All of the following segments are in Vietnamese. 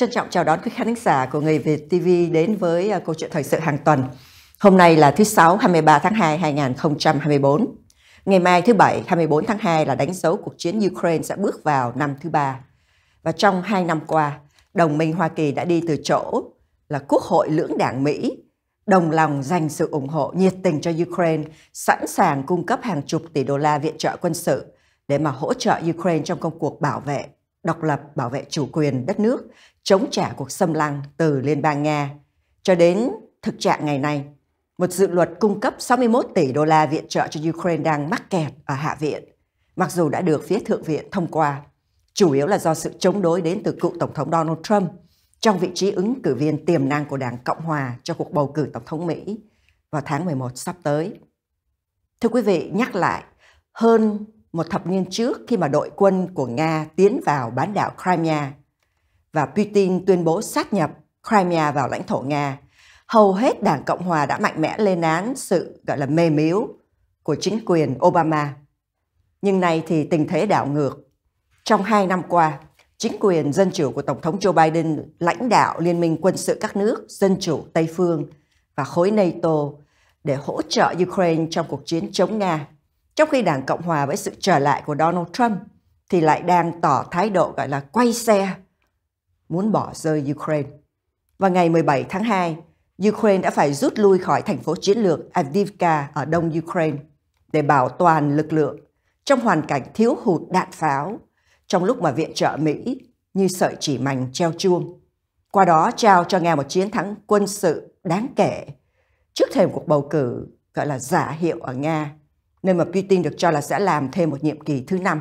Trân trọng chào đón quý khán giả của Người Việt TV đến với à, câu chuyện thời sự hàng tuần. Hôm nay là thứ Sáu 23 tháng 2 2024. Ngày mai thứ Bảy 24 tháng 2 là đánh dấu cuộc chiến Ukraine sẽ bước vào năm thứ ba. Và trong hai năm qua, đồng minh Hoa Kỳ đã đi từ chỗ là Quốc hội lưỡng đảng Mỹ đồng lòng dành sự ủng hộ nhiệt tình cho Ukraine, sẵn sàng cung cấp hàng chục tỷ đô la viện trợ quân sự để mà hỗ trợ Ukraine trong công cuộc bảo vệ độc lập, bảo vệ chủ quyền đất nước chống trả cuộc xâm lăng từ Liên bang Nga. Cho đến thực trạng ngày nay, một dự luật cung cấp 61 tỷ đô la viện trợ cho Ukraine đang mắc kẹt ở Hạ viện, mặc dù đã được phía Thượng viện thông qua, chủ yếu là do sự chống đối đến từ cựu Tổng thống Donald Trump trong vị trí ứng cử viên tiềm năng của Đảng Cộng Hòa cho cuộc bầu cử Tổng thống Mỹ vào tháng 11 sắp tới. Thưa quý vị, nhắc lại, hơn một thập niên trước khi mà đội quân của Nga tiến vào bán đảo Crimea, và Putin tuyên bố sát nhập Crimea vào lãnh thổ Nga, hầu hết Đảng Cộng Hòa đã mạnh mẽ lên án sự gọi là mê miếu của chính quyền Obama. Nhưng nay thì tình thế đảo ngược. Trong hai năm qua, chính quyền dân chủ của Tổng thống Joe Biden lãnh đạo Liên minh quân sự các nước dân chủ Tây Phương và khối NATO để hỗ trợ Ukraine trong cuộc chiến chống Nga. Trong khi Đảng Cộng Hòa với sự trở lại của Donald Trump thì lại đang tỏ thái độ gọi là quay xe muốn bỏ rơi Ukraine. Và ngày 17 tháng 2, Ukraine đã phải rút lui khỏi thành phố chiến lược Avdiivka ở đông Ukraine để bảo toàn lực lượng trong hoàn cảnh thiếu hụt đạn pháo trong lúc mà viện trợ Mỹ như sợi chỉ mảnh treo chuông. Qua đó trao cho Nga một chiến thắng quân sự đáng kể trước thềm cuộc bầu cử gọi là giả hiệu ở Nga, nơi mà Putin được cho là sẽ làm thêm một nhiệm kỳ thứ năm.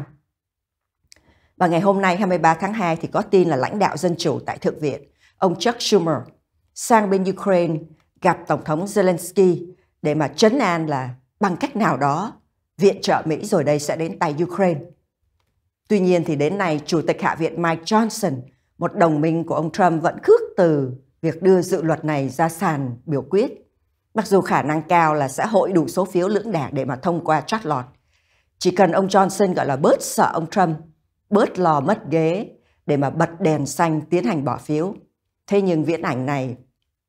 Và ngày hôm nay 23 tháng 2 thì có tin là lãnh đạo Dân Chủ tại Thượng viện, ông Chuck Schumer, sang bên Ukraine gặp Tổng thống Zelensky để mà chấn an là bằng cách nào đó viện trợ Mỹ rồi đây sẽ đến tay Ukraine. Tuy nhiên thì đến nay Chủ tịch Hạ viện Mike Johnson, một đồng minh của ông Trump vẫn khước từ việc đưa dự luật này ra sàn biểu quyết. Mặc dù khả năng cao là sẽ hội đủ số phiếu lưỡng đảng để mà thông qua trót lọt. Chỉ cần ông Johnson gọi là bớt sợ ông Trump bớt lò mất ghế để mà bật đèn xanh tiến hành bỏ phiếu. Thế nhưng viễn ảnh này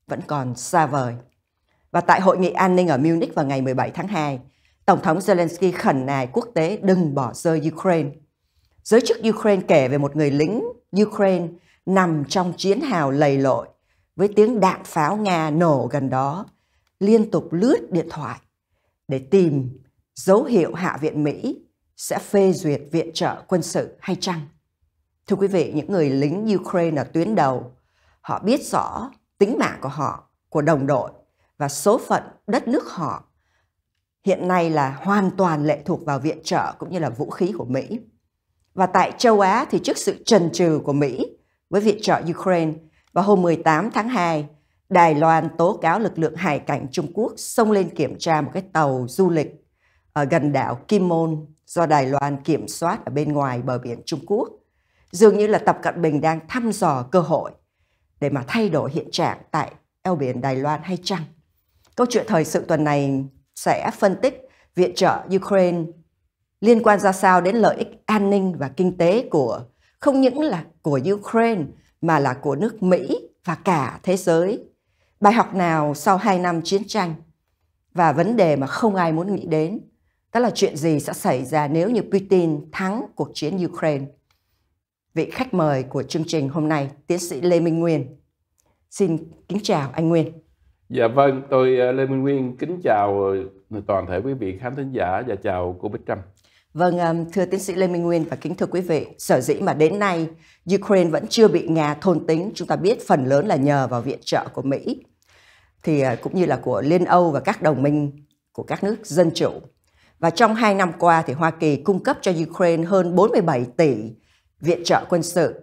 vẫn còn xa vời. Và tại hội nghị an ninh ở Munich vào ngày 17 tháng 2, Tổng thống Zelensky khẩn nài quốc tế đừng bỏ rơi Ukraine. Giới chức Ukraine kể về một người lính Ukraine nằm trong chiến hào lầy lội với tiếng đạn pháo Nga nổ gần đó, liên tục lướt điện thoại để tìm dấu hiệu Hạ viện Mỹ sẽ phê duyệt viện trợ quân sự hay chăng? Thưa quý vị, những người lính Ukraine ở tuyến đầu, họ biết rõ tính mạng của họ, của đồng đội và số phận đất nước họ hiện nay là hoàn toàn lệ thuộc vào viện trợ cũng như là vũ khí của Mỹ. Và tại châu Á thì trước sự trần trừ của Mỹ với viện trợ Ukraine, vào hôm 18 tháng 2, Đài Loan tố cáo lực lượng hải cảnh Trung Quốc xông lên kiểm tra một cái tàu du lịch ở gần đảo Kim Môn do Đài Loan kiểm soát ở bên ngoài bờ biển Trung Quốc. Dường như là Tập Cận Bình đang thăm dò cơ hội để mà thay đổi hiện trạng tại eo biển Đài Loan hay chăng? Câu chuyện thời sự tuần này sẽ phân tích viện trợ Ukraine liên quan ra sao đến lợi ích an ninh và kinh tế của không những là của Ukraine mà là của nước Mỹ và cả thế giới. Bài học nào sau 2 năm chiến tranh và vấn đề mà không ai muốn nghĩ đến đó là chuyện gì sẽ xảy ra nếu như Putin thắng cuộc chiến Ukraine? Vị khách mời của chương trình hôm nay, tiến sĩ Lê Minh Nguyên. Xin kính chào anh Nguyên. Dạ vâng, tôi ờ, Lê Minh Nguyên kính chào ờ, toàn thể quý vị khán thính giả và chào cô Bích Trâm. Vâng, thưa tiến sĩ Lê Minh Nguyên và kính thưa quý vị, sở dĩ mà đến nay Ukraine vẫn chưa bị Nga thôn tính, chúng ta biết phần lớn là nhờ vào viện trợ của Mỹ, thì ờ, cũng như là của Liên Âu và các đồng minh của các nước dân chủ. Và trong 2 năm qua thì Hoa Kỳ cung cấp cho Ukraine hơn 47 tỷ viện trợ quân sự.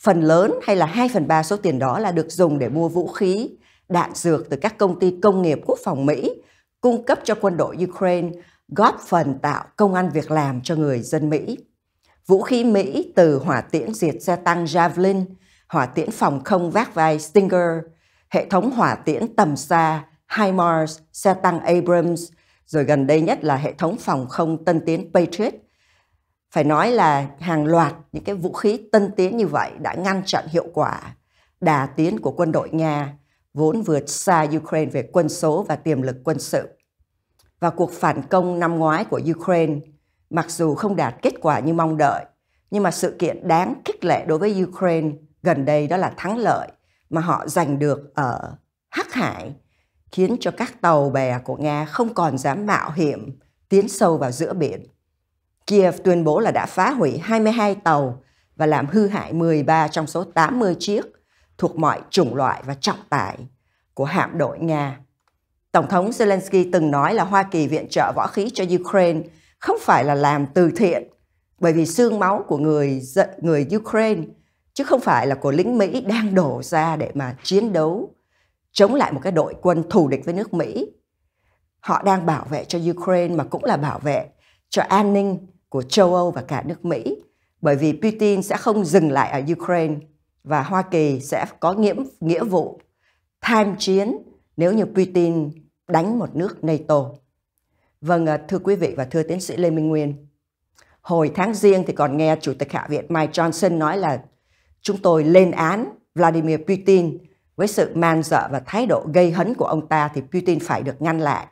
Phần lớn hay là 2 phần 3 số tiền đó là được dùng để mua vũ khí, đạn dược từ các công ty công nghiệp quốc phòng Mỹ, cung cấp cho quân đội Ukraine, góp phần tạo công ăn việc làm cho người dân Mỹ. Vũ khí Mỹ từ hỏa tiễn diệt xe tăng Javelin, hỏa tiễn phòng không vác vai Stinger, hệ thống hỏa tiễn tầm xa HIMARS, xe tăng Abrams, rồi gần đây nhất là hệ thống phòng không tân tiến Patriot. Phải nói là hàng loạt những cái vũ khí tân tiến như vậy đã ngăn chặn hiệu quả đà tiến của quân đội Nga vốn vượt xa Ukraine về quân số và tiềm lực quân sự. Và cuộc phản công năm ngoái của Ukraine mặc dù không đạt kết quả như mong đợi, nhưng mà sự kiện đáng khích lệ đối với Ukraine gần đây đó là thắng lợi mà họ giành được ở Hắc Hải khiến cho các tàu bè của Nga không còn dám mạo hiểm tiến sâu vào giữa biển. Kiev tuyên bố là đã phá hủy 22 tàu và làm hư hại 13 trong số 80 chiếc thuộc mọi chủng loại và trọng tải của hạm đội Nga. Tổng thống Zelensky từng nói là Hoa Kỳ viện trợ võ khí cho Ukraine không phải là làm từ thiện bởi vì xương máu của người người Ukraine chứ không phải là của lính Mỹ đang đổ ra để mà chiến đấu chống lại một cái đội quân thù địch với nước Mỹ. Họ đang bảo vệ cho Ukraine mà cũng là bảo vệ cho an ninh của châu Âu và cả nước Mỹ bởi vì Putin sẽ không dừng lại ở Ukraine và Hoa Kỳ sẽ có nghĩa, nghĩa vụ tham chiến nếu như Putin đánh một nước NATO. Vâng, ờ, thưa quý vị và thưa tiến sĩ Lê Minh Nguyên, hồi tháng riêng thì còn nghe Chủ tịch Hạ viện Mike Johnson nói là chúng tôi lên án Vladimir Putin với sự man dợ và thái độ gây hấn của ông ta thì Putin phải được ngăn lại.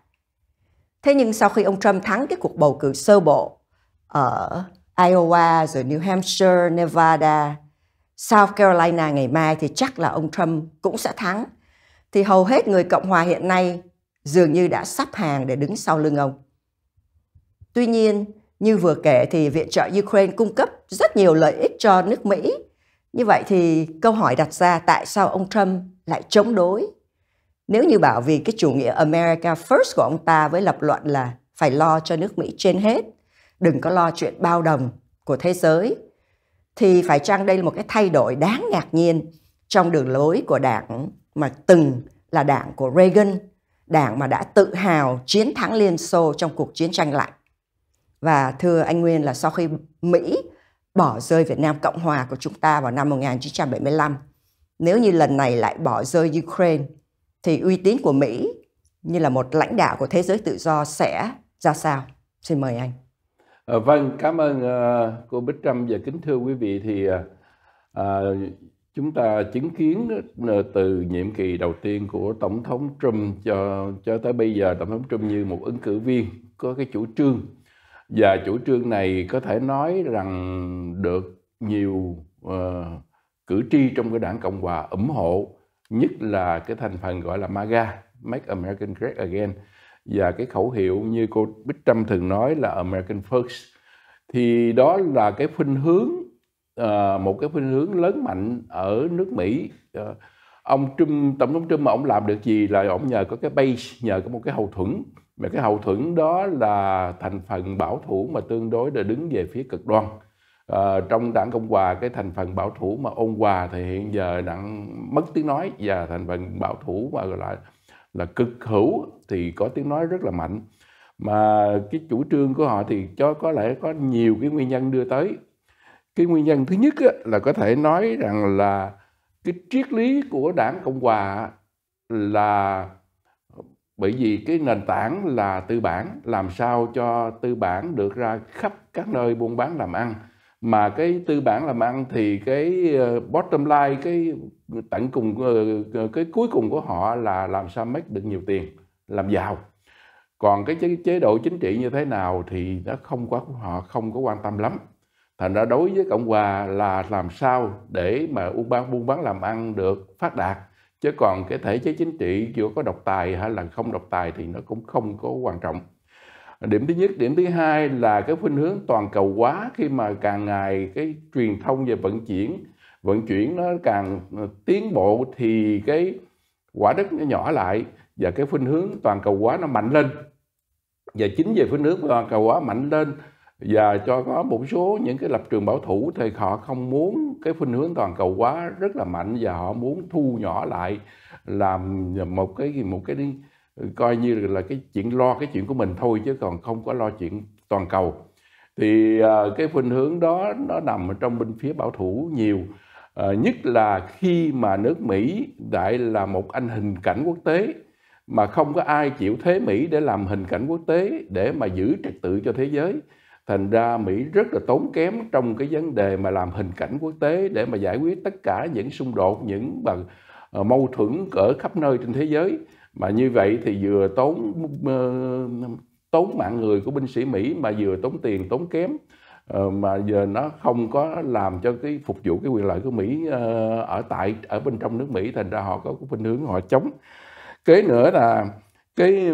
Thế nhưng sau khi ông Trump thắng cái cuộc bầu cử sơ bộ ở Iowa, rồi New Hampshire, Nevada, South Carolina ngày mai thì chắc là ông Trump cũng sẽ thắng. Thì hầu hết người Cộng hòa hiện nay dường như đã sắp hàng để đứng sau lưng ông. Tuy nhiên, như vừa kể thì viện trợ Ukraine cung cấp rất nhiều lợi ích cho nước Mỹ như vậy thì câu hỏi đặt ra tại sao ông Trump lại chống đối? Nếu như bảo vì cái chủ nghĩa America First của ông ta với lập luận là phải lo cho nước Mỹ trên hết, đừng có lo chuyện bao đồng của thế giới, thì phải chăng đây là một cái thay đổi đáng ngạc nhiên trong đường lối của đảng mà từng là đảng của Reagan, đảng mà đã tự hào chiến thắng Liên Xô trong cuộc chiến tranh lạnh. Và thưa anh Nguyên là sau khi Mỹ bỏ rơi Việt Nam Cộng Hòa của chúng ta vào năm 1975. Nếu như lần này lại bỏ rơi Ukraine, thì uy tín của Mỹ như là một lãnh đạo của thế giới tự do sẽ ra sao? Xin mời anh. À, vâng, cảm ơn uh, cô Bích Trâm và kính thưa quý vị thì uh, chúng ta chứng kiến từ nhiệm kỳ đầu tiên của tổng thống Trump cho cho tới bây giờ tổng thống Trump như một ứng cử viên có cái chủ trương và chủ trương này có thể nói rằng được nhiều uh, cử tri trong cái đảng cộng hòa ủng hộ nhất là cái thành phần gọi là MAGA Make American Great Again và cái khẩu hiệu như cô Bích Trâm thường nói là American First thì đó là cái khuynh hướng uh, một cái khuynh hướng lớn mạnh ở nước Mỹ uh, ông Trump tổng thống Trump mà ông làm được gì là ông nhờ có cái base nhờ có một cái hậu thuẫn mà cái hậu thuẫn đó là thành phần bảo thủ mà tương đối là đứng về phía cực đoan à, trong đảng cộng hòa cái thành phần bảo thủ mà ôn hòa thì hiện giờ đang mất tiếng nói và thành phần bảo thủ mà gọi là là cực hữu thì có tiếng nói rất là mạnh mà cái chủ trương của họ thì cho có lẽ có nhiều cái nguyên nhân đưa tới cái nguyên nhân thứ nhất á, là có thể nói rằng là cái triết lý của đảng cộng hòa là bởi vì cái nền tảng là tư bản làm sao cho tư bản được ra khắp các nơi buôn bán làm ăn mà cái tư bản làm ăn thì cái ờ, bottom line cái tận cùng ờ, ờ, cái cuối cùng của họ là làm sao make được nhiều tiền làm giàu còn cái chế độ chính trị như thế nào thì nó không quá họ không có quan tâm lắm thành ra đối với cộng hòa là làm sao để mà buôn bán buôn bán làm ăn được phát đạt chứ còn cái thể chế chính trị chưa có độc tài hay là không độc tài thì nó cũng không có quan trọng điểm thứ nhất điểm thứ hai là cái khuynh hướng toàn cầu hóa khi mà càng ngày cái truyền thông về vận chuyển vận chuyển nó càng ờ, tiến bộ thì cái quả đất nó nhỏ lại và cái khuynh hướng toàn cầu hóa nó mạnh lên và chính về khuynh hướng toàn cầu hóa mạnh lên và cho có một số những cái lập trường bảo thủ thì họ không muốn cái khuynh hướng toàn cầu quá rất là mạnh và họ muốn thu nhỏ lại làm một cái một cái coi như là cái chuyện lo cái chuyện của mình thôi chứ còn không có lo chuyện toàn cầu thì à, cái khuynh hướng đó nó nằm ở trong bên phía bảo thủ nhiều à, nhất là khi mà nước Mỹ đại là một anh hình cảnh quốc tế mà không có ai chịu thế Mỹ để làm hình cảnh quốc tế để mà giữ trật tự cho thế giới thành ra Mỹ rất là tốn kém trong cái vấn đề mà làm hình cảnh quốc tế để mà giải quyết tất cả những xung đột những mà ờ, ờ, mâu thuẫn cỡ khắp nơi trên thế giới mà như vậy thì vừa tốn ờ, tốn mạng người của binh sĩ Mỹ mà vừa tốn tiền tốn kém mà giờ nó không có làm cho cái phục vụ cái quyền lợi của Mỹ ở tại ở bên trong nước Mỹ thành ra họ có cái khuynh hướng họ chống kế nữa là cái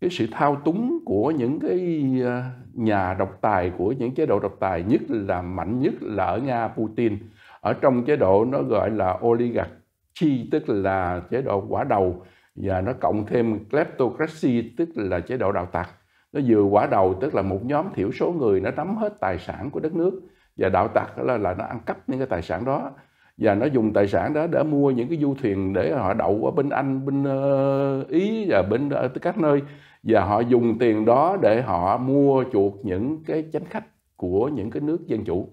cái sự thao túng của những cái à, nhà độc tài của những chế độ độc tài nhất là mạnh nhất là ở nga putin ở trong chế độ nó gọi là oligarchy tức là chế độ quả đầu và nó cộng thêm kleptocracy tức là chế độ đạo tặc nó vừa quả đầu tức là một nhóm thiểu số người nó nắm hết tài sản của đất nước và đạo tặc là là nó ăn cắp những cái tài sản đó và nó dùng tài sản đó để mua những cái du thuyền để họ đậu ở bên Anh, bên ờ, Ý và bên ở ờ, các nơi và họ dùng tiền đó để họ mua chuộc những cái chánh khách của những cái nước dân chủ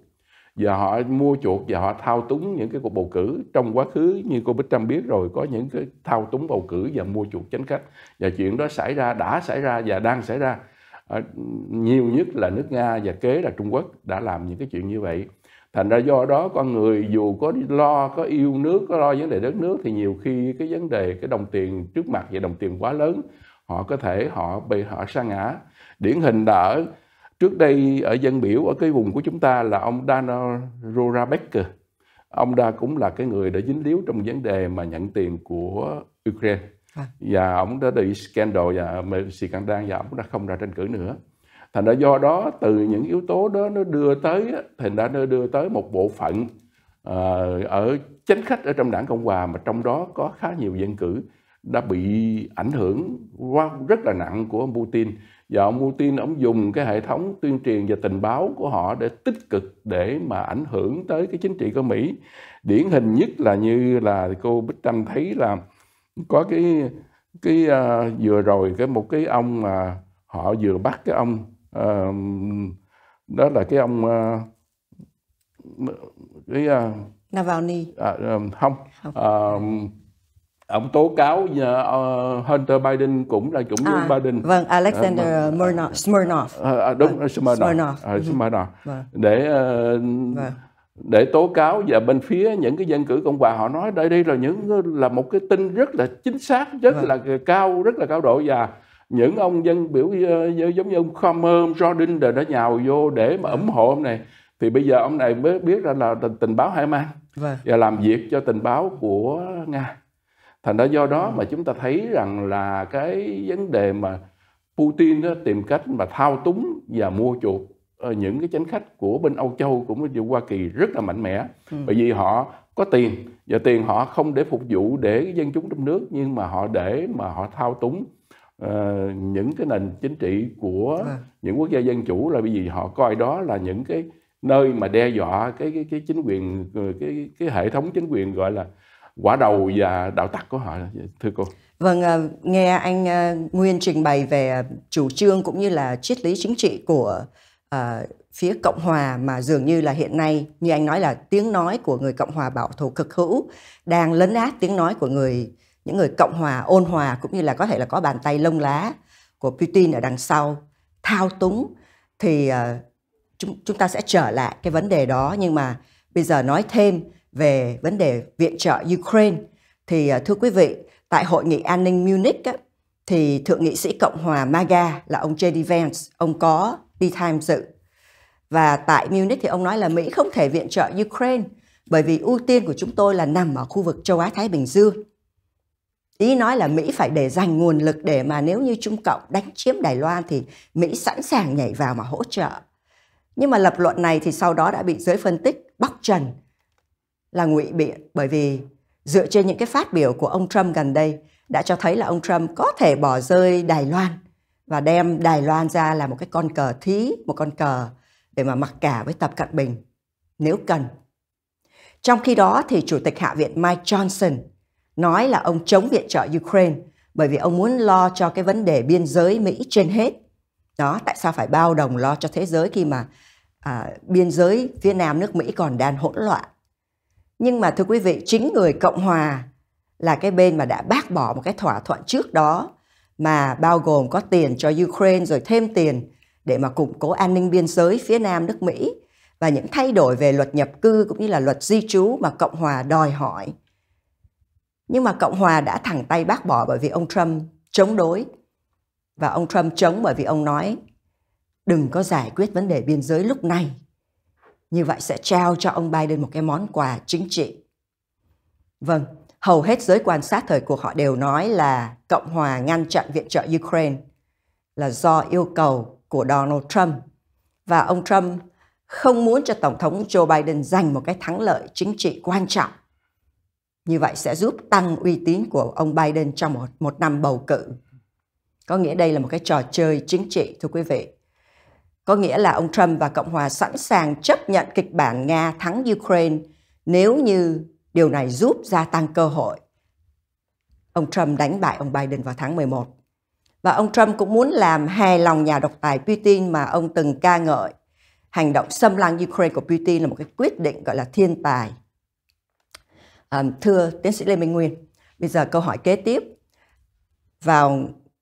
và họ mua chuộc và họ thao túng những cái cuộc bầu cử trong quá khứ như cô Bích Trâm biết rồi có những cái thao túng bầu cử và mua chuộc chánh khách và chuyện đó xảy ra đã xảy ra và đang xảy ra à, nhiều nhất là nước Nga và kế là Trung Quốc đã làm những cái chuyện như vậy thành ra do đó con người dù có lo có yêu nước có lo vấn đề đất nước thì nhiều khi cái vấn đề cái đồng tiền trước mặt và đồng tiền quá lớn họ có thể họ bị họ sa ngã điển hình đã ở trước đây ở dân biểu ở cái vùng của chúng ta là ông Daniel Rorabecker ông ta cũng là cái người đã dính líu trong vấn đề mà nhận tiền của Ukraine vâng. và ông đã bị scandal và scandal và ông đã không ra tranh cử nữa thành ra do đó từ những yếu tố đó nó đưa tới thành ra nó đưa tới một bộ phận ờ, ở chánh khách ở trong đảng cộng hòa mà trong đó có khá nhiều dân cử đã bị ảnh hưởng quá rất là nặng của ông Putin và ông Putin ông dùng cái hệ thống tuyên truyền và tình báo của họ để tích cực để mà ảnh hưởng tới cái chính trị của Mỹ điển hình nhất là như là cô Bích Trâm thấy là có cái cái uh, vừa rồi cái một cái ông mà họ vừa bắt cái ông uh, đó là cái ông uh, cái uh, Navalny à, um, không, không. Uh, ông tố cáo uh, Hunter Biden cũng là chủ à, nhân à, Biden. Vâng, Alexander uh, ờ, Murnov, Smirnov. Uh, đúng, uh, Smirnov. Smirnov. Uh, Smirnov. Vâng. Để uh, vâng. để tố cáo và bên phía những cái dân cử cộng hòa họ nói đây đây là những là một cái tin rất là chính xác, rất vâng. là cao, rất là cao độ và những ông dân biểu giống như ông Comer, Jordan đã nhào vô để mà vâng. ủng hộ ông này thì bây giờ ông này mới biết ra là tình, báo hai mang vâng. và làm việc cho tình báo của Nga thành ra do đó mà ừ. chúng ta thấy rằng là cái vấn đề mà Putin đó, tìm cách mà thao túng và mua chuộc ờ, những cái chính khách của bên Âu Châu cũng như Hoa Kỳ rất là mạnh mẽ ừ. bởi vì họ có tiền và tiền họ không để phục vụ để dân chúng trong nước nhưng mà họ để mà họ thao túng uh, những cái nền chính trị của à. những quốc gia dân chủ là bởi vì họ coi đó là những cái nơi mà đe dọa cái cái, cái chính quyền ờ, cái cái hệ thống chính quyền gọi là quả đầu và đạo tắc của họ thưa cô vâng ờ, nghe anh ờ, nguyên trình bày về chủ trương cũng như là triết lý chính trị của uh, phía cộng hòa mà dường như là hiện nay như anh nói là tiếng nói của người cộng hòa bảo thủ cực hữu đang lấn át tiếng nói của người những người cộng hòa ôn hòa cũng như là có thể là có bàn tay lông lá của Putin ở đằng sau thao túng thì uh, chúng chúng ta sẽ trở lại cái vấn đề đó nhưng mà bây giờ nói thêm về vấn đề viện trợ Ukraine thì à, thưa quý vị tại hội nghị an ninh Munich thì thượng nghị sĩ Cộng hòa MAGA là ông JD Vance ông có đi tham dự và tại Munich thì ông nói là Mỹ không thể viện trợ Ukraine bởi vì ưu tiên của chúng tôi là nằm ở khu vực châu Á Thái Bình Dương ý nói là Mỹ phải để dành nguồn lực để mà nếu như Trung Cộng đánh chiếm Đài Loan thì Mỹ sẵn sàng nhảy vào mà hỗ trợ. Nhưng mà lập luận này thì sau đó đã bị giới phân tích bóc trần là ngụy biện bởi vì dựa trên những cái phát biểu của ông Trump gần đây đã cho thấy là ông Trump có thể bỏ rơi Đài Loan và đem Đài Loan ra là một cái con cờ thí, một con cờ để mà mặc cả với Tập Cận Bình nếu cần. Trong khi đó thì Chủ tịch Hạ viện Mike Johnson nói là ông chống viện trợ Ukraine bởi vì ông muốn lo cho cái vấn đề biên giới Mỹ trên hết. Đó, tại sao phải bao đồng lo cho thế giới khi mà à, biên giới phía Nam nước Mỹ còn đang hỗn loạn nhưng mà thưa quý vị chính người cộng hòa là cái bên mà đã bác bỏ một cái thỏa thuận trước đó mà bao gồm có tiền cho Ukraine rồi thêm tiền để mà củng cố an ninh biên giới phía nam nước Mỹ và những thay đổi về luật nhập cư cũng như là luật di trú mà Cộng hòa đòi hỏi. Nhưng mà Cộng hòa đã thẳng tay bác bỏ bởi vì ông Trump chống đối và ông Trump chống bởi vì ông nói đừng có giải quyết vấn đề biên giới lúc này như vậy sẽ trao cho ông Biden một cái món quà chính trị. Vâng, hầu hết giới quan sát thời cuộc họ đều nói là Cộng hòa ngăn chặn viện trợ Ukraine là do yêu cầu của Donald Trump. Và ông Trump không muốn cho Tổng thống Joe Biden giành một cái thắng lợi chính trị quan trọng. Như vậy sẽ giúp tăng uy tín của ông Biden trong một, một năm bầu cử. Có nghĩa đây là một cái trò chơi chính trị thưa quý vị. Có nghĩa là ông Trump và Cộng hòa sẵn sàng chấp nhận kịch bản Nga thắng Ukraine nếu như điều này giúp gia tăng cơ hội. Ông Trump đánh bại ông Biden vào tháng 11. Và ông Trump cũng muốn làm hài lòng nhà độc tài Putin mà ông từng ca ngợi. Hành động xâm lăng Ukraine của Putin là một cái quyết định gọi là thiên tài. À, thưa tiến sĩ Lê Minh Nguyên, bây giờ câu hỏi kế tiếp. Vào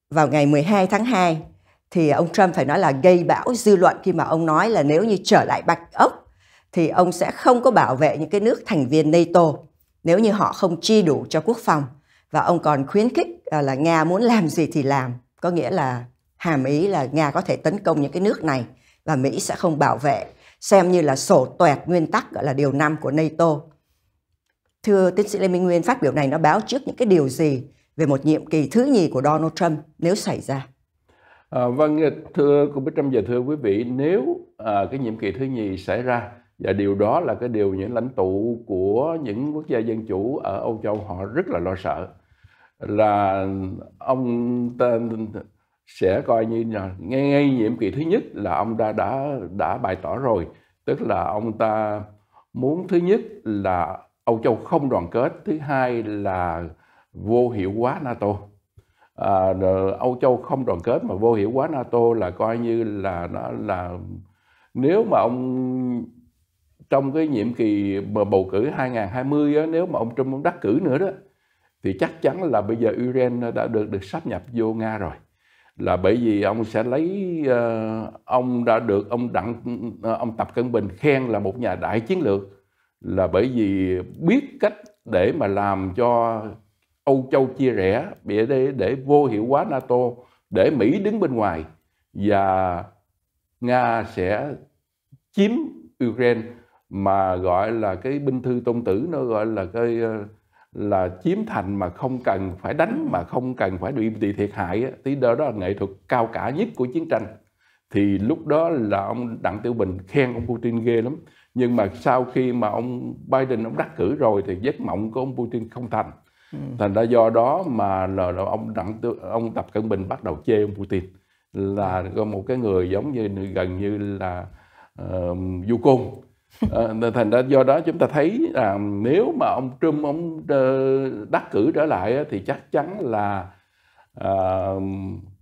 vào ngày 12 tháng 2, thì ông Trump phải nói là gây bão dư luận khi mà ông nói là nếu như trở lại Bạch Ốc thì ông sẽ không có bảo vệ những cái nước thành viên NATO nếu như họ không chi đủ cho quốc phòng và ông còn khuyến khích à, là Nga muốn làm gì thì làm có nghĩa là hàm ý là Nga có thể tấn công những cái nước này và Mỹ sẽ không bảo vệ xem như là sổ toẹt nguyên tắc gọi là điều 5 của NATO. Thưa tiến sĩ Lê Minh Nguyên, phát biểu này nó báo trước những cái điều gì về một nhiệm kỳ thứ nhì của Donald Trump nếu xảy ra? À, vâng, ờ, thưa cô Bích Trâm và thưa quý vị, nếu à, cái nhiệm kỳ thứ nhì xảy ra và điều đó là cái điều những lãnh tụ của những quốc gia dân chủ ở Âu Châu họ rất là lo sợ là ông tên sẽ coi như là ngay, ngay nhiệm kỳ thứ nhất là ông ta đã, đã đã bày tỏ rồi tức là ông ta muốn thứ nhất là Âu Châu không đoàn kết thứ hai là vô hiệu hóa NATO À, Âu Châu không đoàn kết mà vô hiệu quá NATO là coi như là nó là nếu mà ông trong cái nhiệm kỳ mà bầu cử 2020 đó, nếu mà ông Trump ông đắc cử nữa đó thì chắc chắn là bây giờ Iran đã được được sáp nhập vô Nga rồi là bởi vì ông sẽ lấy uh, ông đã được ông đặng ông Tập Cận Bình khen là một nhà đại chiến lược là bởi vì biết cách để mà làm cho Âu Châu chia rẽ để, để, vô hiệu hóa NATO, để Mỹ đứng bên ngoài và Nga sẽ chiếm Ukraine mà gọi là cái binh thư tôn tử nó gọi là cái ờ, là chiếm thành mà không cần phải đánh mà không cần phải bị, bị thiệt hại thì đó, đó là nghệ thuật cao cả nhất của chiến tranh thì lúc đó là ông Đặng Tiểu Bình khen ông Putin ghê lắm nhưng mà sau khi mà ông Biden ông đắc cử rồi thì giấc mộng của ông Putin không thành thành ra do đó mà là, là ông đặng ông tập cận bình bắt đầu chê ông putin là một cái người giống như gần như là uh, du côn uh, thành ra do đó chúng ta thấy là nếu mà ông trump ông ờ, đắc cử trở lại thì chắc chắn là uh,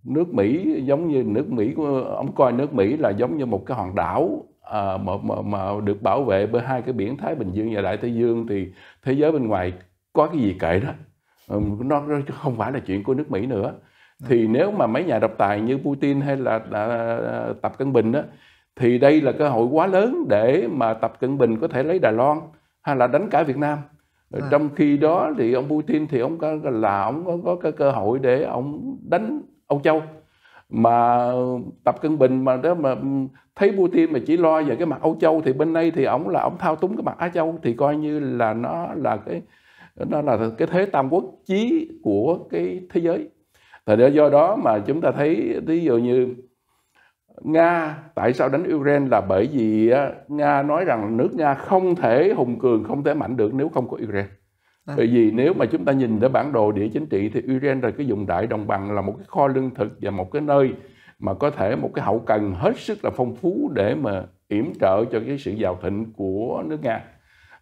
nước mỹ giống như nước mỹ ông coi nước mỹ là giống như một cái hòn đảo à, mà, mà, mà được bảo vệ bởi hai cái biển Thái Bình Dương và Đại Tây Dương thì thế giới bên ngoài có cái gì kệ đó ừ, nó không phải là chuyện của nước Mỹ nữa thì ừ. nếu mà mấy nhà độc tài như Putin hay là, à, Tập Cận Bình đó, thì đây là cơ hội quá lớn để mà Tập Cận Bình có thể lấy Đài Loan hay là đánh cả Việt Nam ờ, à. trong khi đó thì ông Putin thì ông có là ông có, có cái cơ hội để ông đánh Âu Châu mà Tập Cận Bình mà đó mà thấy Putin mà chỉ lo về cái mặt Âu Châu thì bên đây thì ông là ông thao túng cái mặt Á Châu thì coi như là nó là cái đó là cái thế tam quốc chí của cái thế giới thì do đó mà chúng ta thấy ví dụ như Nga tại sao đánh Ukraine là bởi vì Nga nói rằng nước Nga không thể hùng cường không thể mạnh được nếu không có Ukraine à. bởi vì nếu mà chúng ta nhìn đến bản đồ địa chính trị thì Ukraine là cái vùng đại đồng bằng là một cái kho lương thực và một cái nơi mà có thể một cái hậu cần hết sức là phong phú để mà yểm trợ cho cái sự giàu thịnh của nước Nga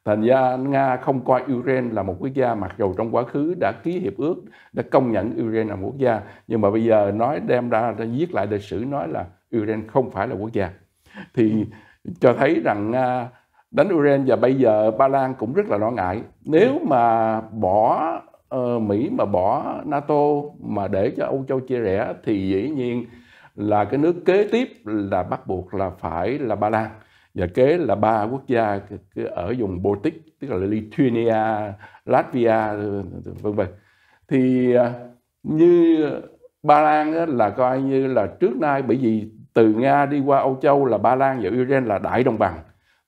Thành ra Nga không coi Ukraine là một quốc gia mặc dù trong quá khứ đã ký hiệp ước đã công nhận Ukraine là một quốc gia nhưng mà bây giờ nói đem ra viết lại lịch sử nói là Ukraine không phải là quốc gia thì cho thấy rằng Nga à, đánh Ukraine và bây giờ Ba Lan cũng rất là lo ngại nếu mà bỏ uh, Mỹ mà bỏ NATO mà để cho Âu Châu chia rẽ thì dĩ nhiên là cái nước kế tiếp là bắt buộc là phải là Ba Lan và kế là ba quốc gia ở vùng Baltic tức là Lithuania, Latvia vân vân thì à, như Ba Lan là coi như là trước nay bởi vì từ Nga đi qua Âu Châu là Ba Lan và Ukraine là đại đồng bằng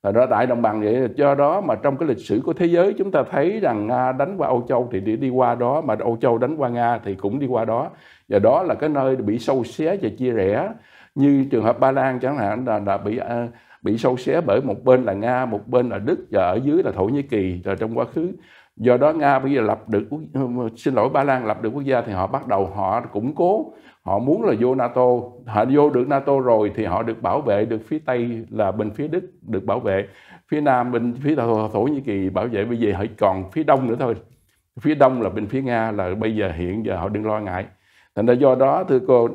là đó đại đồng bằng vậy do đó mà trong cái lịch sử của thế giới chúng ta thấy rằng Nga đánh qua Âu Châu thì đi, đi qua đó mà Âu Châu đánh qua Nga thì cũng đi qua đó và đó là cái nơi bị sâu xé và chia rẽ như trường hợp Ba Lan chẳng hạn là, đã bị uh, bị sâu xé bởi một bên là Nga, một bên là Đức và ở dưới là Thổ Nhĩ Kỳ rồi trong quá khứ. Do đó Nga bây giờ lập được ờ, ờ, xin lỗi Ba Lan lập được quốc gia thì họ bắt đầu họ củng cố, họ muốn là vô NATO, họ vô được NATO rồi thì họ được bảo vệ được phía Tây là bên phía Đức được bảo vệ, phía Nam bên phía Thổ Nhĩ Kỳ bảo vệ bây giờ họ còn phía Đông nữa thôi. Phía Đông là bên phía Nga là bây giờ hiện giờ họ đừng lo ngại. Thành ra do đó thưa cô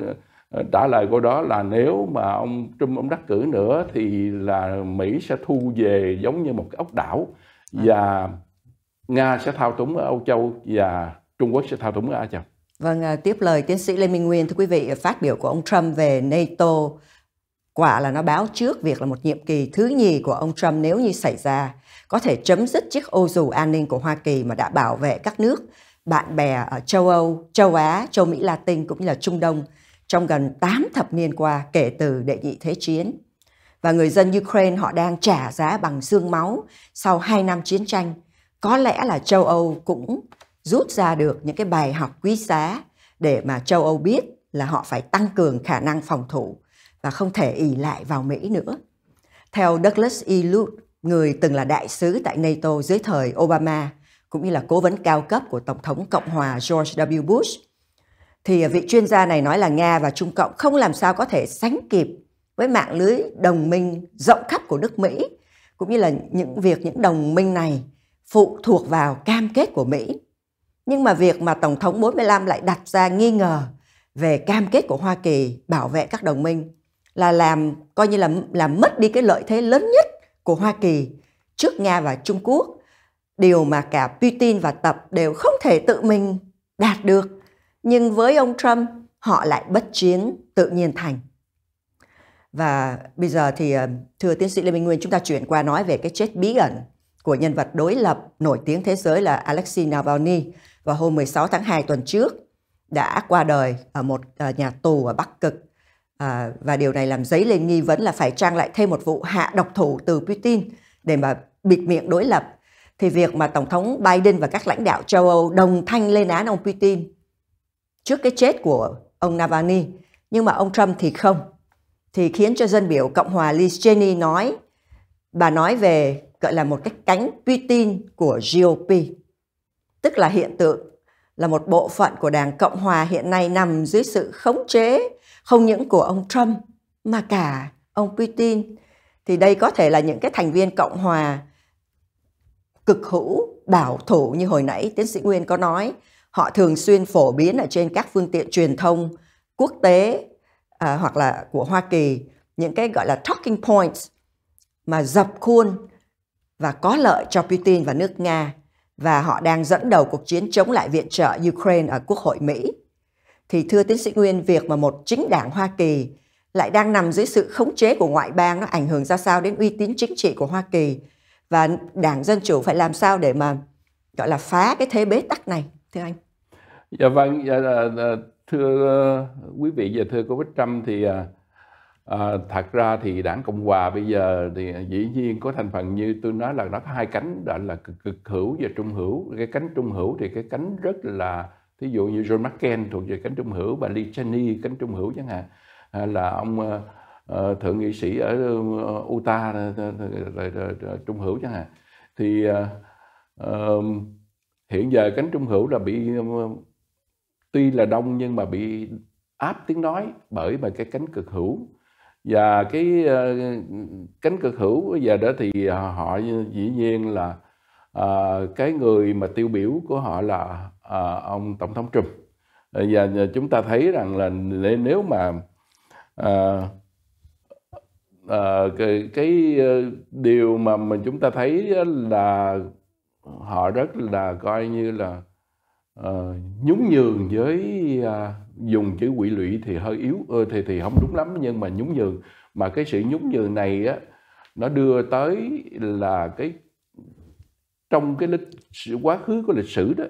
Ờ, trả lời của đó là nếu mà ông Trump ông đắc cử nữa thì là Mỹ sẽ thu về giống như một cái ốc đảo à. và Nga sẽ thao túng ở Âu Châu và Trung Quốc sẽ thao túng ở Á Châu. Vâng, à, tiếp lời tiến sĩ Lê Minh Nguyên, thưa quý vị, phát biểu của ông Trump về NATO quả là nó báo trước việc là một nhiệm kỳ thứ nhì của ông Trump nếu như xảy ra có thể chấm dứt chiếc ô dù an ninh của Hoa Kỳ mà đã bảo vệ các nước bạn bè ở châu Âu, châu Á, châu Mỹ Latin cũng như là Trung Đông trong gần 8 thập niên qua kể từ đệ nhị thế chiến. Và người dân Ukraine họ đang trả giá bằng xương máu sau 2 năm chiến tranh. Có lẽ là châu Âu cũng rút ra được những cái bài học quý giá để mà châu Âu biết là họ phải tăng cường khả năng phòng thủ và không thể ỉ lại vào Mỹ nữa. Theo Douglas E. Lute, người từng là đại sứ tại NATO dưới thời Obama, cũng như là cố vấn cao cấp của Tổng thống Cộng hòa George W. Bush, thì vị chuyên gia này nói là Nga và Trung Cộng không làm sao có thể sánh kịp với mạng lưới đồng minh rộng khắp của nước Mỹ cũng như là những việc những đồng minh này phụ thuộc vào cam kết của Mỹ. Nhưng mà việc mà Tổng thống 45 lại đặt ra nghi ngờ về cam kết của Hoa Kỳ bảo vệ các đồng minh là làm coi như là làm mất đi cái lợi thế lớn nhất của Hoa Kỳ trước Nga và Trung Quốc, điều mà cả Putin và Tập đều không thể tự mình đạt được nhưng với ông Trump họ lại bất chiến tự nhiên thành. Và bây giờ thì ờ, thưa tiến sĩ Lê Minh Nguyên chúng ta chuyển qua nói về cái chết bí ẩn của nhân vật đối lập nổi tiếng thế giới là Alexei Navalny và hôm 16 tháng 2 tuần trước đã qua đời ở một ờ, nhà tù ở Bắc Cực à, và điều này làm dấy lên nghi vấn là phải trang lại thêm một vụ hạ độc thủ từ Putin để mà bịt miệng đối lập thì việc mà tổng thống Biden và các lãnh đạo châu Âu đồng thanh lên án ông Putin trước cái chết của ông Navalny nhưng mà ông Trump thì không thì khiến cho dân biểu Cộng hòa Liz Cheney nói bà nói về gọi là một cái cánh Putin của GOP tức là hiện tượng là một bộ phận của Đảng Cộng hòa hiện nay nằm dưới sự khống chế không những của ông Trump mà cả ông Putin thì đây có thể là những cái thành viên Cộng hòa cực hữu bảo thủ như hồi nãy tiến sĩ Nguyên có nói họ thường xuyên phổ biến ở trên các phương tiện truyền thông quốc tế à, hoặc là của Hoa Kỳ những cái gọi là talking points mà dập khuôn và có lợi cho Putin và nước Nga và họ đang dẫn đầu cuộc chiến chống lại viện trợ Ukraine ở Quốc hội Mỹ. Thì thưa tiến sĩ Nguyên, việc mà một chính đảng Hoa Kỳ lại đang nằm dưới sự khống chế của ngoại bang nó ảnh hưởng ra sao đến uy tín chính trị của Hoa Kỳ và đảng Dân Chủ phải làm sao để mà gọi là phá cái thế bế tắc này thưa anh? Dạ vâng, dạ, dạ, dạ thưa ờ, quý vị và thưa cô Bích Trâm thì à, thật ra thì đảng Cộng hòa bây giờ thì dĩ nhiên có thành phần như tôi nói là nó có hai cánh đó là cực, cực hữu và trung hữu. Cái cánh trung hữu thì cái cánh rất là thí dụ như John McCain thuộc về cánh trung hữu và Lee Cheney cánh trung hữu chẳng hạn là ông thượng nghị sĩ ở Utah trung hữu chẳng hạn thì hiện giờ cánh trung hữu là bị tuy là đông nhưng mà bị áp tiếng nói bởi mà cái cánh cực hữu và cái uh, cánh cực hữu bây giờ đó thì họ dĩ nhiên là uh, cái người mà tiêu biểu của họ là uh, ông tổng thống Trump và chúng ta thấy rằng là nếu mà uh, uh, cái, cái điều mà mình chúng ta thấy là họ rất là coi như là Ờ, nhúng nhường với uh, dùng chữ quỷ lụy thì hơi yếu uh, thì thì không đúng lắm nhưng mà nhúng nhường mà cái sự nhúng nhường này á nó đưa tới là cái trong cái lịch sử, quá khứ của lịch sử đó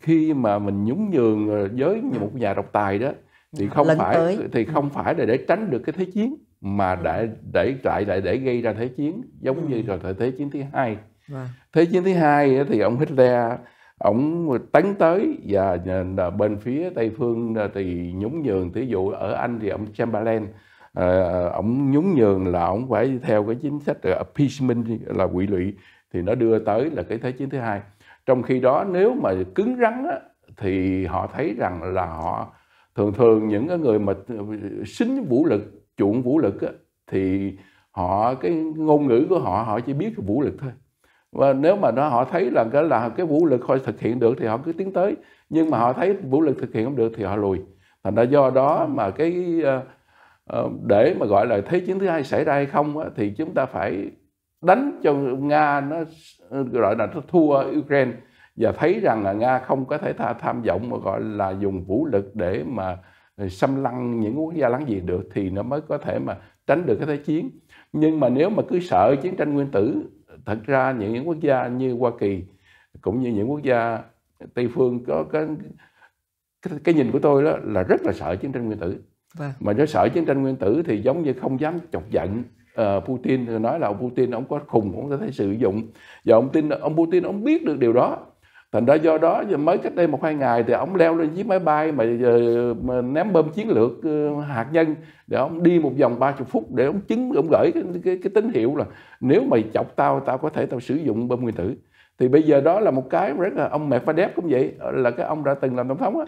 khi mà mình nhúng nhường ờ, với một nhà độc tài đó thì không Lần phải tới. thì không ừ. phải là để tránh được cái thế chiến mà vâng. để để lại lại để gây ra thế chiến giống ừ. như rồi thế chiến thứ hai. Wow. Vâng. Thế chiến thứ hai thì ông Hitler ổng tấn tới và bên phía tây phương ờ, thì nhún nhường thí dụ ở anh thì ông chamberlain ờ, ổng nhún nhường là ổng phải theo cái chính sách ờ, appeasement là quỵ lụy thì nó đưa tới là cái thế chiến thứ hai trong khi đó nếu mà cứng rắn á, thì họ thấy rằng là họ thường thường những cái người mà xính vũ lực chuộng vũ lực á, thì họ cái ngôn ngữ của họ họ chỉ biết vũ lực thôi và nếu mà nó họ thấy là cái là cái vũ lực họ thực hiện được thì họ cứ tiến tới nhưng mà họ thấy vũ lực thực hiện không được thì họ lùi thành ra do đó mà cái ờ, ờ, để mà gọi là thế chiến thứ hai xảy ra hay không thì chúng ta phải đánh cho nga nó ờ, gọi là nó thua ukraine và thấy rằng là nga không có thể tha, tham vọng mà gọi là dùng vũ lực để mà xâm lăng những quốc gia láng giềng được thì nó mới có thể mà tránh được cái thế chiến nhưng mà nếu mà cứ sợ chiến tranh nguyên tử thật ra những, những quốc gia như Hoa Kỳ cũng như những quốc gia Tây phương có cái cái, cái nhìn của tôi đó là rất là sợ chiến tranh nguyên tử vâng. mà nó sợ chiến tranh nguyên tử thì giống như không dám chọc giận uh, Putin nói là ông Putin ông có khùng ông có thể sử dụng và ông tin ông Putin ông biết được điều đó thành ra do đó giờ mới cách đây một hai ngày thì ông leo lên chiếc máy bay mà, mà ném bom chiến lược ờ, hạt nhân để ông đi một vòng 30 phút để ông chứng ông gửi cái, cái, cái tín hiệu là nếu mày chọc tao tao có thể tao sử dụng bom nguyên tử thì bây giờ đó là một cái rất là ông Medvedev cũng vậy là cái ông đã từng làm tổng thống á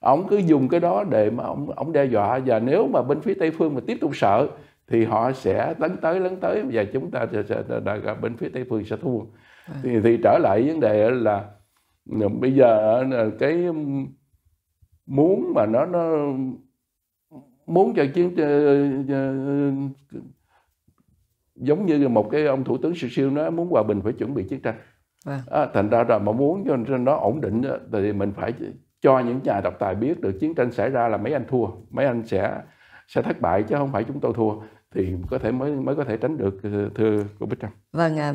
ông cứ dùng cái đó để mà ông ông đe dọa và nếu mà bên phía tây phương mà tiếp tục sợ thì họ sẽ lấn tới lấn tới và chúng ta sẽ, sẽ, bên phía tây phương sẽ thua à. thì, thì trở lại vấn đề là bây giờ cái muốn mà nó nó muốn cho chiến ờ, ờ, ờ, giống như một cái ông thủ tướng siêu siêu nói muốn hòa bình phải chuẩn bị chiến tranh à. À, thành ra là mà muốn cho nó ổn định thì mình phải cho những nhà độc tài biết được chiến tranh xảy ra là mấy anh thua mấy anh sẽ sẽ thất bại chứ không phải chúng tôi thua thì có thể mới mới có thể tránh được thưa cô Bích Trâm. Vâng, à,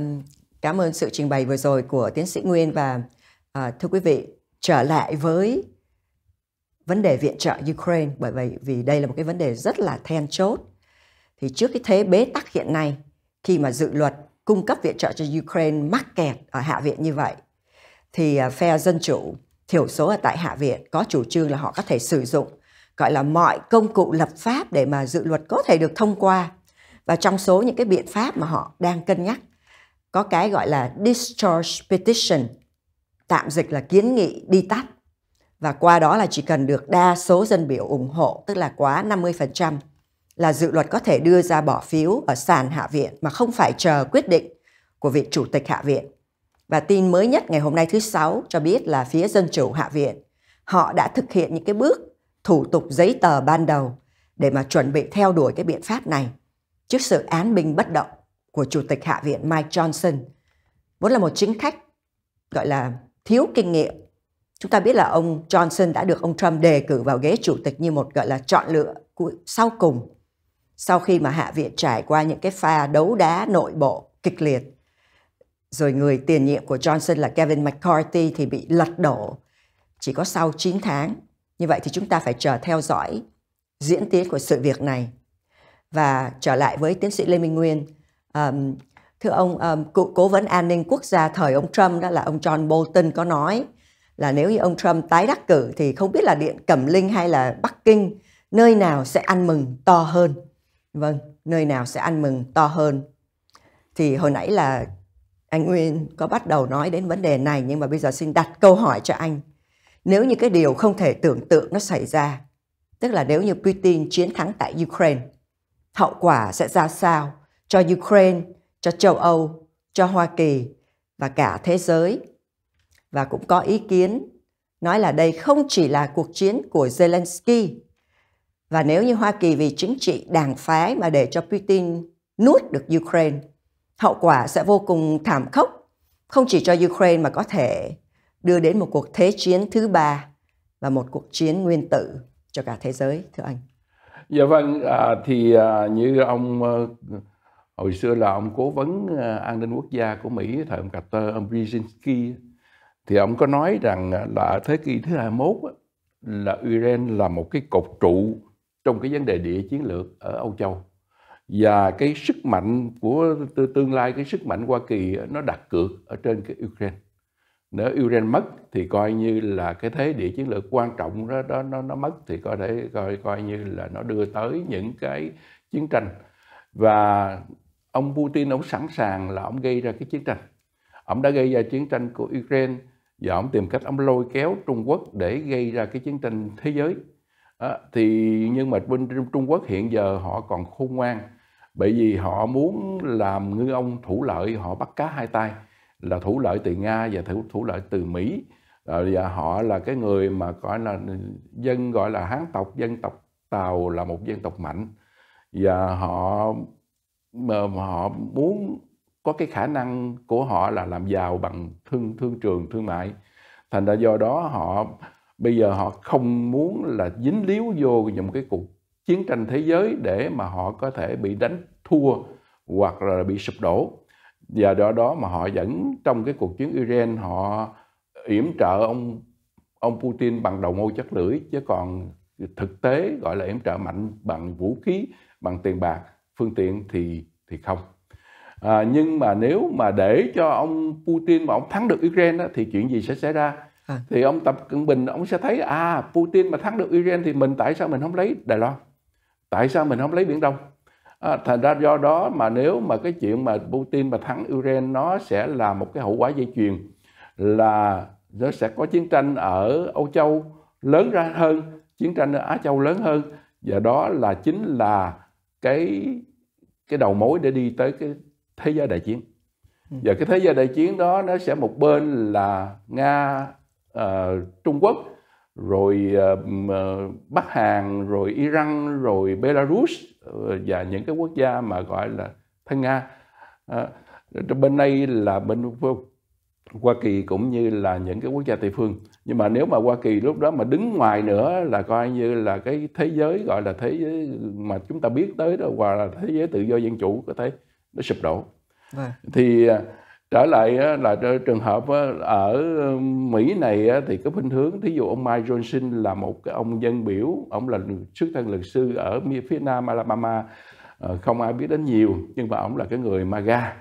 cảm ơn sự trình bày vừa rồi của tiến sĩ Nguyên và à, thưa quý vị trở lại với vấn đề viện trợ Ukraine bởi vì vì đây là một cái vấn đề rất là then chốt thì trước cái thế bế tắc hiện nay khi mà dự luật cung cấp viện trợ cho Ukraine mắc kẹt ở Hạ viện như vậy thì à, phe dân chủ thiểu số ở tại Hạ viện có chủ trương là họ có thể sử dụng gọi là mọi công cụ lập pháp để mà dự luật có thể được thông qua và trong số những cái biện pháp mà họ đang cân nhắc có cái gọi là discharge petition tạm dịch là kiến nghị đi tắt và qua đó là chỉ cần được đa số dân biểu ủng hộ tức là quá 50% là dự luật có thể đưa ra bỏ phiếu ở sàn Hạ viện mà không phải chờ quyết định của vị chủ tịch Hạ viện. Và tin mới nhất ngày hôm nay thứ sáu cho biết là phía dân chủ Hạ viện họ đã thực hiện những cái bước thủ tục giấy tờ ban đầu để mà chuẩn bị theo đuổi cái biện pháp này trước sự án binh bất động của chủ tịch Hạ viện Mike Johnson vốn là một chính khách gọi là thiếu kinh nghiệm. Chúng ta biết là ông Johnson đã được ông Trump đề cử vào ghế chủ tịch như một gọi là chọn lựa sau cùng sau khi mà Hạ viện trải qua những cái pha đấu đá nội bộ kịch liệt. Rồi người tiền nhiệm của Johnson là Kevin McCarthy thì bị lật đổ chỉ có sau 9 tháng. Như vậy thì chúng ta phải chờ theo dõi diễn tiến của sự việc này. Và trở lại với tiến sĩ Lê Minh Nguyên, um, thưa ông um, ờ, cố, cố vấn an ninh quốc gia thời ông Trump đó là ông John Bolton có nói là nếu như ông Trump tái đắc cử thì không biết là Điện Cẩm Linh hay là Bắc Kinh nơi nào sẽ ăn mừng to hơn. Vâng, nơi nào sẽ ăn mừng to hơn. Thì hồi nãy là anh Nguyên có bắt đầu nói đến vấn đề này nhưng mà bây giờ xin đặt câu hỏi cho anh. Nếu như cái điều không thể tưởng tượng nó xảy ra, tức là nếu như Putin chiến thắng tại Ukraine, hậu quả sẽ ra sao cho Ukraine cho châu Âu, cho Hoa Kỳ và cả thế giới. Và cũng có ý kiến nói là đây không chỉ là cuộc chiến của Zelensky và nếu như Hoa Kỳ vì chính trị đảng phái mà để cho Putin nuốt được Ukraine, hậu quả sẽ vô cùng thảm khốc, không chỉ cho Ukraine mà có thể đưa đến một cuộc thế chiến thứ ba và một cuộc chiến nguyên tử cho cả thế giới, thưa anh. Dạ vâng, à, thì à, như ông ờ, hồi xưa là ông cố vấn ờ, an ninh quốc gia của Mỹ thời ông Carter ông Brzezinski thì ông có nói rằng ờ, là ở thế kỷ thứ 21 là Iran là một cái cột trụ trong cái vấn đề địa chiến lược ở Âu Châu và cái sức mạnh của tương lai cái sức mạnh Hoa Kỳ ờ, nó đặt cược ở trên cái Ukraine nếu Ukraine mất thì coi như là cái thế địa chiến lược quan trọng đó, đó nó nó mất thì có thể coi coi như là nó đưa tới những cái chiến tranh và ông Putin ông sẵn sàng là ông gây ra cái chiến tranh ông đã gây ra chiến tranh của Ukraine và ông tìm cách ông lôi kéo Trung Quốc để gây ra cái chiến tranh thế giới à, thì nhưng mà bên Trung Quốc hiện giờ họ còn khôn ngoan bởi vì họ muốn làm ngư ông thủ lợi họ bắt cá hai tay là thủ lợi từ Nga và thủ, thủ lợi từ Mỹ à, và họ là cái người mà gọi là dân gọi là Hán tộc dân tộc Tàu là một dân tộc mạnh và họ mà họ muốn có cái khả năng của họ là làm giàu bằng thương thương trường thương mại thành ra do đó họ bây giờ họ không muốn là dính líu vô những cái cuộc chiến tranh thế giới để mà họ có thể bị đánh thua hoặc là bị sụp đổ và do đó mà họ vẫn trong cái cuộc chiến Iran họ yểm trợ ông ông Putin bằng đầu môi chất lưỡi chứ còn thực tế gọi là yểm trợ mạnh bằng vũ khí bằng tiền bạc phương tiện thì thì không à, nhưng mà nếu mà để cho ông Putin mà ông thắng được Ukraine đó, thì chuyện gì sẽ xảy ra à. thì ông Tập Cận Bình ông sẽ thấy à Putin mà thắng được Ukraine thì mình tại sao mình không lấy Đài Loan tại sao mình không lấy Biển Đông à, thành ra do đó mà nếu mà cái chuyện mà Putin mà thắng Ukraine nó sẽ là một cái hậu quả dây chuyền là nó sẽ có chiến tranh ở Âu Châu lớn ra hơn chiến tranh ở Á Châu lớn hơn và đó là chính là cái cái đầu mối để đi tới cái thế giới đại chiến ừ. và cái thế giới đại chiến đó nó sẽ một bên là nga uh, trung quốc rồi uh, bắc hàn rồi iran rồi belarus uh, và những cái quốc gia mà gọi là thân nga uh, bên đây là bên Hoa Kỳ cũng như là những cái quốc gia tây phương nhưng mà nếu mà Hoa Kỳ lúc đó mà đứng ngoài nữa là coi như là cái thế giới gọi là thế giới mà chúng ta biết tới đó hoặc là thế giới tự do dân chủ có thể nó sụp đổ vâng. à. thì trở lại là trường hợp ở Mỹ này thì có khuynh hướng thí dụ ông Mike Johnson là một cái ông dân biểu ông là xuất thân luật sư ở phía nam Alabama ờ, không ai biết đến nhiều nhưng mà ông là cái người MAGA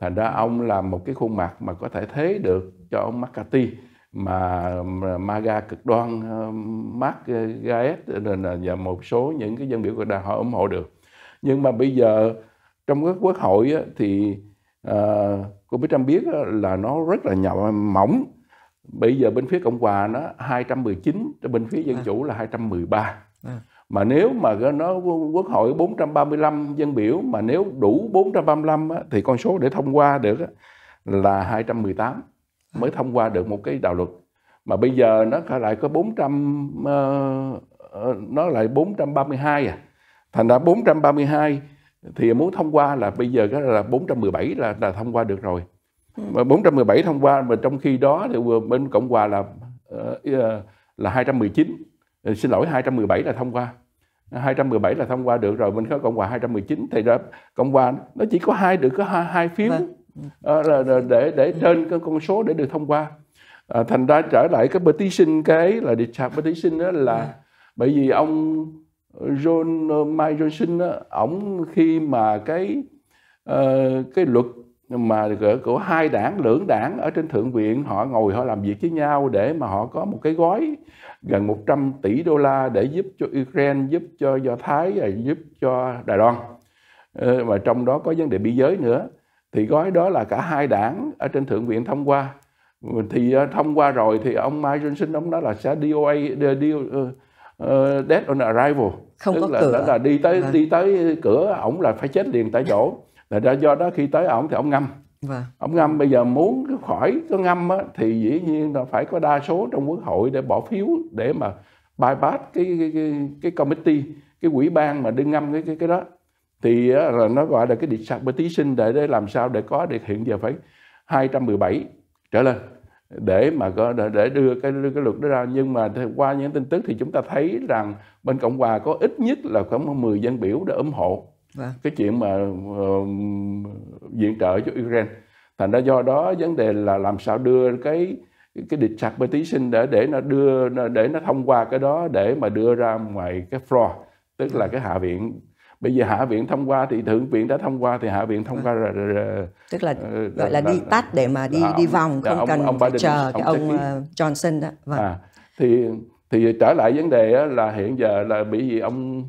thành ra ông làm một cái khuôn mặt mà có thể thế được cho ông McCarthy mà MAGA cực đoan ờ, Mark Gaet và ờ, một số những cái dân biểu của đoan họ ủng hộ được nhưng mà bây giờ trong các quốc hội á thì uh, cô biết Trâm biết là nó rất là nhỏ mỏng bây giờ bên phía cộng hòa nó 219 bên phía dân à. chủ là 213 à mà nếu mà nó quốc hội 435 dân biểu mà nếu đủ 435 thì con số để thông qua được là 218 mới thông qua được một cái đạo luật mà bây giờ nó lại có 400 ờ, ờ, nó lại 432 à thành ra 432 thì muốn thông qua là bây giờ cái là 417 là là thông qua được rồi ừ. mà 417 thông qua mà trong khi đó thì bên cộng hòa là ờ, là 219 Ờ, xin lỗi 217 là thông qua 217 là thông qua được rồi mình có cộng hòa 219 thì ra cộng hòa nó chỉ có hai được có hai, hai phiếu vâng. ờ, là, là để để trên cái con số để được thông qua à, thành ra trở lại cái petition cái là discharge petition đó là à. bởi vì ông John Mike Johnson đó, ông khi mà cái uh, cái luật nhưng mà của hai đảng lưỡng đảng ở trên thượng viện họ ngồi họ làm việc với nhau để mà họ có một cái gói gần 100 tỷ đô la để giúp cho Ukraine, giúp cho Do Thái, và giúp cho Đài Loan. Ờ, và trong đó có vấn đề biên giới nữa. Thì gói đó là cả hai đảng ở trên thượng viện thông qua. Thì ờ, thông qua rồi thì ông Mike Johnson ông nói là sẽ DOA, DOA ờ, dead on arrival. Không Tức có là, cửa. Là đi tới vâng. đi tới cửa ổng là phải chết liền tại chỗ là do, do đó khi tới ổng thì ổng ngâm Vâng. Ông ngâm bây giờ muốn khỏi có ngâm á, thì dĩ nhiên là phải có đa số trong quốc hội để bỏ phiếu để mà bypass cái cái, cái, cái committee, cái quỹ ban mà đứng ngâm cái cái, cái đó. Thì là nó gọi là cái sinh để, để làm sao để có được hiện giờ phải 217 trở lên để mà có để đưa cái đưa cái luật đó ra nhưng mà qua những tin tức thì chúng ta thấy rằng bên cộng hòa có ít nhất là có 10 dân biểu để ủng hộ vâng. cái chuyện mà uh, viện trợ cho Ukraine thành ra do đó vấn đề là làm sao đưa cái cái determination để để nó đưa để nó thông qua cái đó để mà đưa ra ngoài cái floor tức là vâng. cái hạ viện bây giờ hạ viện thông qua thì thượng viện đã thông qua thì hạ viện thông vâng. qua rồi, rồi, rồi tức là ờ, gọi là, là đi tắt để mà đi dạ, ông, đi vòng dạ, không ông, cần ông Biden, chờ cái ông, ông ờ, Johnson đó vâng. à, thì thì trở lại vấn đề là hiện giờ là bị vì ông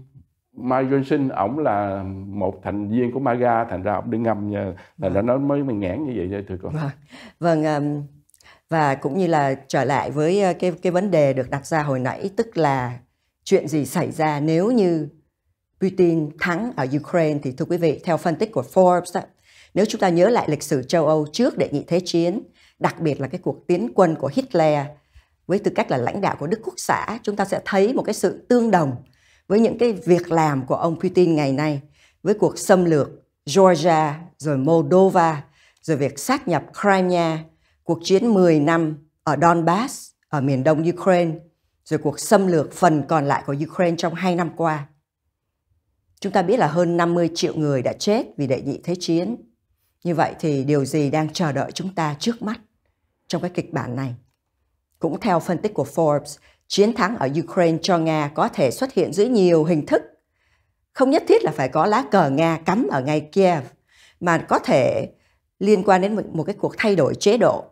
Mike Johnson ổng là một thành viên của MAGA thành ra ổng đi ngâm nha, là vâng. là nó mới mình ngán như vậy thôi thưa Vâng. vâng um, và cũng như là trở lại với ờ, cái cái vấn đề được đặt ra hồi nãy tức là chuyện gì xảy ra nếu như Putin thắng ở Ukraine thì thưa quý vị theo phân tích của Forbes đó, nếu chúng ta nhớ lại lịch sử châu Âu trước đệ nhị thế chiến đặc biệt là cái cuộc tiến quân của Hitler với tư cách là lãnh đạo của Đức Quốc xã chúng ta sẽ thấy một cái sự tương đồng với những cái việc làm của ông Putin ngày nay với cuộc xâm lược Georgia rồi Moldova rồi việc sát nhập Crimea cuộc chiến 10 năm ở Donbass ở miền đông Ukraine rồi cuộc xâm lược phần còn lại của Ukraine trong 2 năm qua. Chúng ta biết là hơn 50 triệu người đã chết vì đệ nhị thế chiến. Như vậy thì điều gì đang chờ đợi chúng ta trước mắt trong cái kịch bản này? Cũng theo phân tích của Forbes chiến thắng ở Ukraine cho Nga có thể xuất hiện dưới nhiều hình thức. Không nhất thiết là phải có lá cờ Nga cắm ở ngay Kiev, mà có thể liên quan đến một cái cuộc thay đổi chế độ,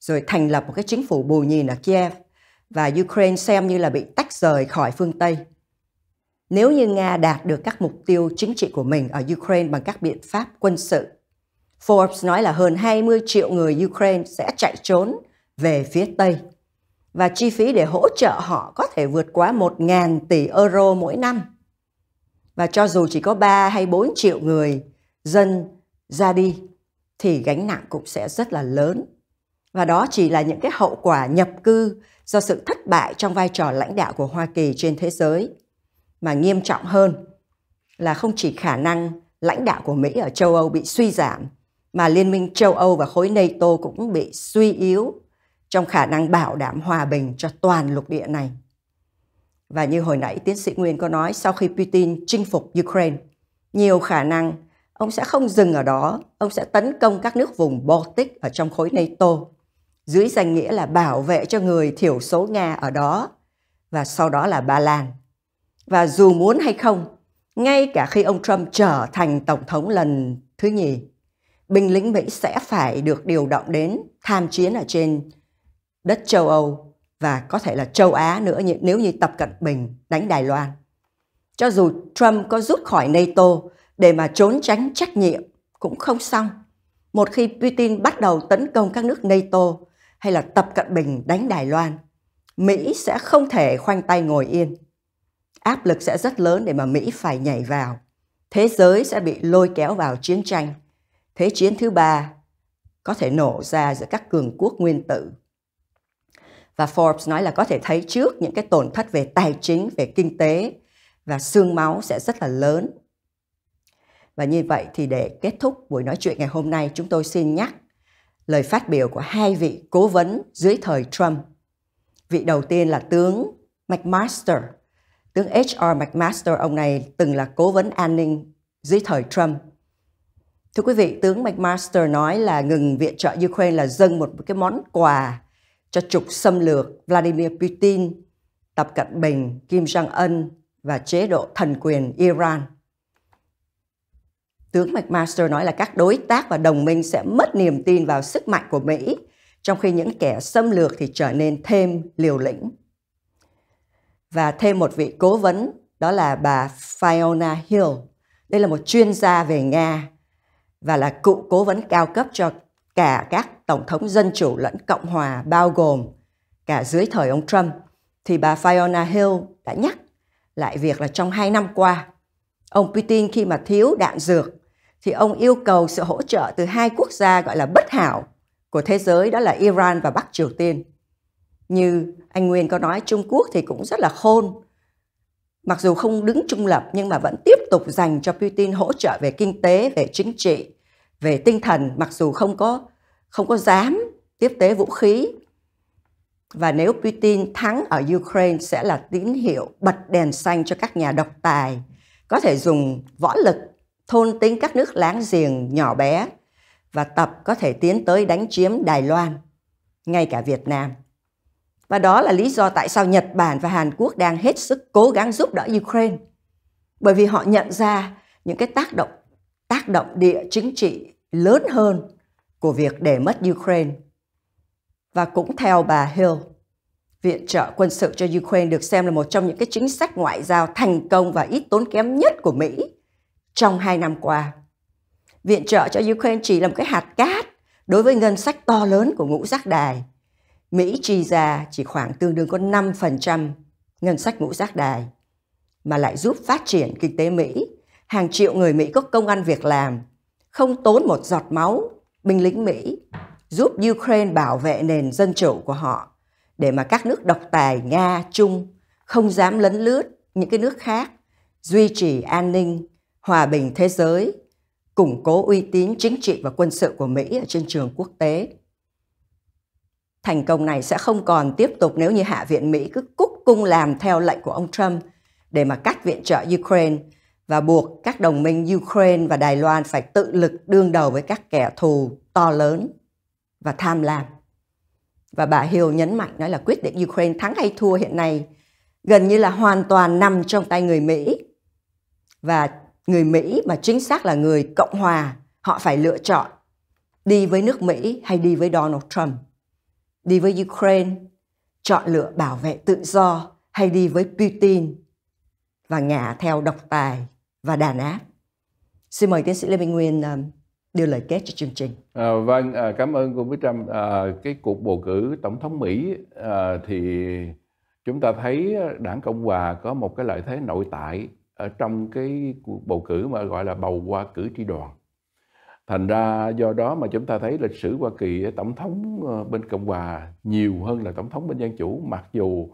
rồi thành lập một cái chính phủ bù nhìn ở Kiev và Ukraine xem như là bị tách rời khỏi phương Tây. Nếu như Nga đạt được các mục tiêu chính trị của mình ở Ukraine bằng các biện pháp quân sự, Forbes nói là hơn 20 triệu người Ukraine sẽ chạy trốn về phía Tây và chi phí để hỗ trợ họ có thể vượt quá 1.000 tỷ euro mỗi năm. Và cho dù chỉ có 3 hay 4 triệu người dân ra đi thì gánh nặng cũng sẽ rất là lớn. Và đó chỉ là những cái hậu quả nhập cư do sự thất bại trong vai trò lãnh đạo của Hoa Kỳ trên thế giới. Mà nghiêm trọng hơn là không chỉ khả năng lãnh đạo của Mỹ ở châu Âu bị suy giảm, mà Liên minh châu Âu và khối NATO cũng bị suy yếu trong khả năng bảo đảm hòa bình cho toàn lục địa này. Và như hồi nãy tiến sĩ Nguyên có nói, sau khi Putin chinh phục Ukraine, nhiều khả năng ông sẽ không dừng ở đó, ông sẽ tấn công các nước vùng Baltic ở trong khối NATO, dưới danh nghĩa là bảo vệ cho người thiểu số Nga ở đó, và sau đó là Ba Lan. Và dù muốn hay không, ngay cả khi ông Trump trở thành tổng thống lần thứ nhì, binh lính Mỹ sẽ phải được điều động đến tham chiến ở trên đất châu Âu và có thể là châu Á nữa nếu như Tập Cận Bình đánh Đài Loan. Cho dù Trump có rút khỏi NATO để mà trốn tránh trách nhiệm cũng không xong. Một khi Putin bắt đầu tấn công các nước NATO hay là Tập Cận Bình đánh Đài Loan, Mỹ sẽ không thể khoanh tay ngồi yên. Áp lực sẽ rất lớn để mà Mỹ phải nhảy vào. Thế giới sẽ bị lôi kéo vào chiến tranh. Thế chiến thứ ba có thể nổ ra giữa các cường quốc nguyên tử và Forbes nói là có thể thấy trước những cái tổn thất về tài chính, về kinh tế và xương máu sẽ rất là lớn. Và như vậy thì để kết thúc buổi nói chuyện ngày hôm nay, chúng tôi xin nhắc lời phát biểu của hai vị cố vấn dưới thời Trump. Vị đầu tiên là tướng McMaster. Tướng H.R. McMaster, ông này từng là cố vấn an ninh dưới thời Trump. Thưa quý vị, tướng McMaster nói là ngừng viện trợ Ukraine là dâng một cái món quà cho trục xâm lược Vladimir Putin, Tập Cận Bình, Kim Jong-un và chế độ thần quyền Iran. Tướng McMaster nói là các đối tác và đồng minh sẽ mất niềm tin vào sức mạnh của Mỹ, trong khi những kẻ xâm lược thì trở nên thêm liều lĩnh. Và thêm một vị cố vấn, đó là bà Fiona Hill. Đây là một chuyên gia về Nga và là cựu cố vấn cao cấp cho cả các tổng thống Dân Chủ lẫn Cộng Hòa bao gồm cả dưới thời ông Trump thì bà Fiona Hill đã nhắc lại việc là trong hai năm qua ông Putin khi mà thiếu đạn dược thì ông yêu cầu sự hỗ trợ từ hai quốc gia gọi là bất hảo của thế giới đó là Iran và Bắc Triều Tiên. Như anh Nguyên có nói Trung Quốc thì cũng rất là khôn. Mặc dù không đứng trung lập nhưng mà vẫn tiếp tục dành cho Putin hỗ trợ về kinh tế, về chính trị, về tinh thần mặc dù không có không có dám tiếp tế vũ khí. Và nếu Putin thắng ở Ukraine sẽ là tín hiệu bật đèn xanh cho các nhà độc tài có thể dùng võ lực thôn tính các nước láng giềng nhỏ bé và tập có thể tiến tới đánh chiếm Đài Loan, ngay cả Việt Nam. Và đó là lý do tại sao Nhật Bản và Hàn Quốc đang hết sức cố gắng giúp đỡ Ukraine. Bởi vì họ nhận ra những cái tác động tác động địa chính trị lớn hơn của việc để mất Ukraine. Và cũng theo bà Hill, viện trợ quân sự cho Ukraine được xem là một trong những cái chính sách ngoại giao thành công và ít tốn kém nhất của Mỹ trong hai năm qua. Viện trợ cho Ukraine chỉ là một cái hạt cát đối với ngân sách to lớn của ngũ giác đài. Mỹ chi ra chỉ khoảng tương đương có 5% ngân sách ngũ giác đài, mà lại giúp phát triển kinh tế Mỹ. Hàng triệu người Mỹ có công ăn việc làm, không tốn một giọt máu binh lính Mỹ giúp Ukraine bảo vệ nền dân chủ của họ để mà các nước độc tài Nga, Trung không dám lấn lướt những cái nước khác, duy trì an ninh, hòa bình thế giới, củng cố uy tín chính trị và quân sự của Mỹ ở trên trường quốc tế. Thành công này sẽ không còn tiếp tục nếu như Hạ viện Mỹ cứ cúc cung làm theo lệnh của ông Trump để mà cắt viện trợ Ukraine và buộc các đồng minh Ukraine và Đài Loan phải tự lực đương đầu với các kẻ thù to lớn và tham lam. Và bà Hill nhấn mạnh nói là quyết định Ukraine thắng hay thua hiện nay gần như là hoàn toàn nằm trong tay người Mỹ. Và người Mỹ mà chính xác là người Cộng Hòa, họ phải lựa chọn đi với nước Mỹ hay đi với Donald Trump. Đi với Ukraine, chọn lựa bảo vệ tự do hay đi với Putin và ngả theo độc tài và đàn áp. Xin mời tiến sĩ Lê Minh Nguyên ờ, đưa lời kết cho chương trình. À, vâng, à, cảm ơn cô Mỹ Trâm. À, cái cuộc bầu cử tổng thống Mỹ à, thì chúng ta thấy đảng Cộng hòa có một cái lợi thế nội tại ở trong cái cuộc bầu cử mà gọi là bầu qua cử tri đoàn. Thành ra do đó mà chúng ta thấy lịch sử Hoa Kỳ tổng thống bên Cộng hòa nhiều hơn là tổng thống bên dân chủ, mặc dù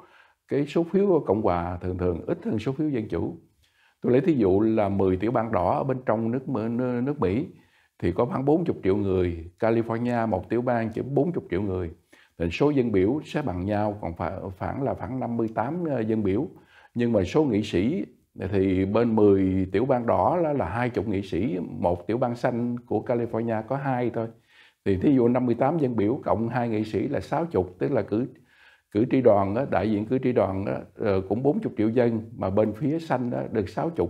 cái số phiếu của Cộng hòa thường thường ít hơn số phiếu dân chủ. Tôi lấy thí dụ là 10 tiểu bang đỏ ở bên trong nước nước Mỹ thì có khoảng 40 triệu người, California một tiểu bang chỉ 40 triệu người. Thì số dân biểu sẽ bằng nhau còn phải khoảng là khoảng 58 ờ, dân biểu. Nhưng mà số nghị sĩ thì bên 10 tiểu bang đỏ là, là 20 nghị sĩ, một tiểu bang xanh của California có hai thôi. Thì thí dụ 58 dân biểu cộng hai nghị sĩ là 60, tức là cử cử tri đoàn đó, đại diện cử tri đoàn đó, ờ, cũng 40 triệu dân mà bên phía xanh đó được 60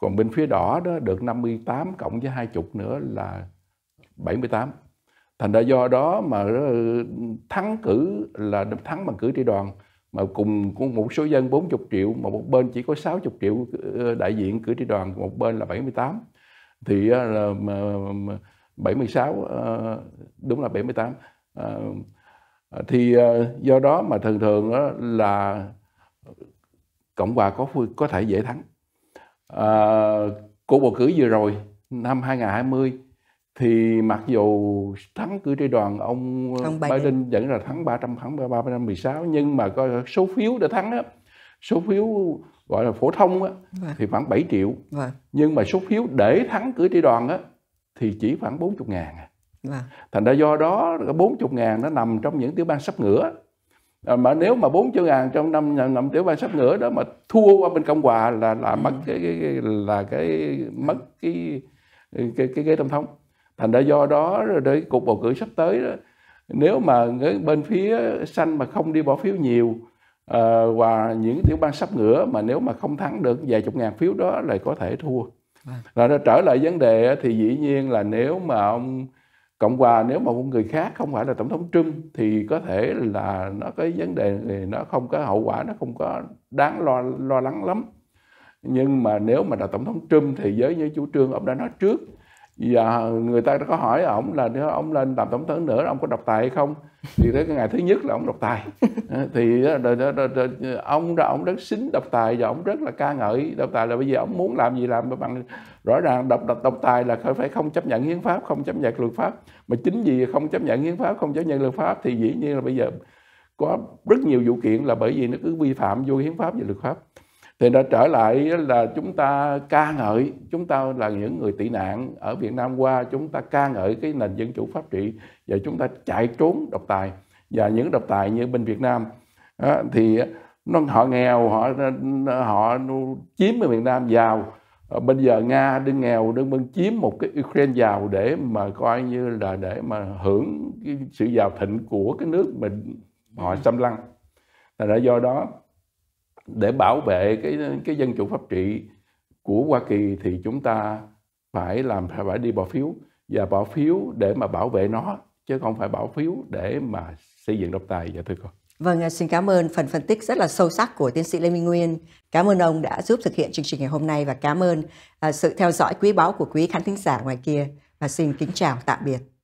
còn bên phía đỏ đó được 58 cộng với 20 nữa là 78 thành ra do đó mà ờ, thắng cử là thắng bằng cử tri đoàn mà cùng của một số dân 40 triệu mà một bên chỉ có 60 triệu ờ, đại diện cử tri đoàn một bên là 78 thì là 76 đúng là 78 À, thì à, do đó mà thường thường đó là cộng hòa có có thể dễ thắng à, cuộc bầu cử vừa rồi năm 2020 thì mặc dù thắng cử tri đoàn ông, ông Biden. Biden vẫn là thắng 300 thắng 316 nhưng mà coi số phiếu để thắng á số phiếu gọi là phổ thông á vâng. thì khoảng 7 triệu vâng. nhưng mà số phiếu để thắng cử tri đoàn á thì chỉ khoảng 40 ngàn à Vâng. Thành ra do đó cái 40 ngàn nó nằm trong những tiểu bang sắp ngửa. À, mà nếu mà 40 ngàn trong năm năm tiểu bang sắp ngửa đó mà thua qua bên Cộng hòa là là mất ừ. cái, cái là cái mất cái cái cái ghế tổng thống. Thành ra do đó để cuộc bầu cử sắp tới đó, nếu mà bên phía xanh mà không đi bỏ phiếu nhiều à, và những tiểu bang sắp ngửa mà nếu mà không thắng được vài chục ngàn phiếu đó là có thể thua. Vâng. là trở lại vấn đề thì dĩ nhiên là nếu mà ông cộng hòa nếu mà một người khác không phải là tổng thống trump thì có thể là nó cái vấn đề thì nó không có hậu quả nó không có đáng lo lo lắng lắm nhưng mà nếu mà là tổng thống trump thì với những chủ trương ông đã nói trước và dạ, người ta đã có hỏi ổng là nếu ông lên làm tổng thống nữa ông có độc tài hay không thì tới cái ngày thứ nhất là ông độc tài ờ, thì ờ, ông ra ông rất xính độc tài và ông rất là ca ngợi độc tài là bây giờ ông muốn làm gì làm bằng rõ ràng độc độc độc tài là phải không chấp nhận hiến pháp không chấp nhận luật pháp mà chính vì không chấp nhận hiến pháp không chấp nhận luật pháp thì dĩ nhiên là bây giờ có rất nhiều vụ kiện là bởi vì nó cứ vi phạm vô hiến pháp và luật pháp thì nó trở lại là chúng ta ca ngợi chúng ta là những người tị nạn ở Việt Nam qua chúng ta ca ngợi cái nền dân chủ pháp trị và chúng ta chạy trốn độc tài và những độc tài như bên Việt Nam đó, thì nó họ nghèo họ họ chiếm bên Việt Nam giàu ờ, bây giờ Nga đương nghèo đương bên chiếm một cái Ukraine giàu để mà coi như là để mà hưởng cái sự giàu thịnh của cái nước mình họ xâm lăng là do đó để bảo vệ cái cái dân chủ pháp trị của Hoa Kỳ thì chúng ta phải làm phải đi bỏ phiếu và bỏ phiếu để mà bảo vệ nó chứ không phải bỏ phiếu để mà xây dựng độc tài và dạ thưa cô. Vâng, xin cảm ơn phần phân tích rất là sâu sắc của tiến sĩ Lê Minh Nguyên. Cảm ơn ông đã giúp thực hiện chương trình ngày hôm nay và cảm ơn à, sự theo dõi quý báu của quý khán thính giả ngoài kia. Và xin kính chào tạm biệt.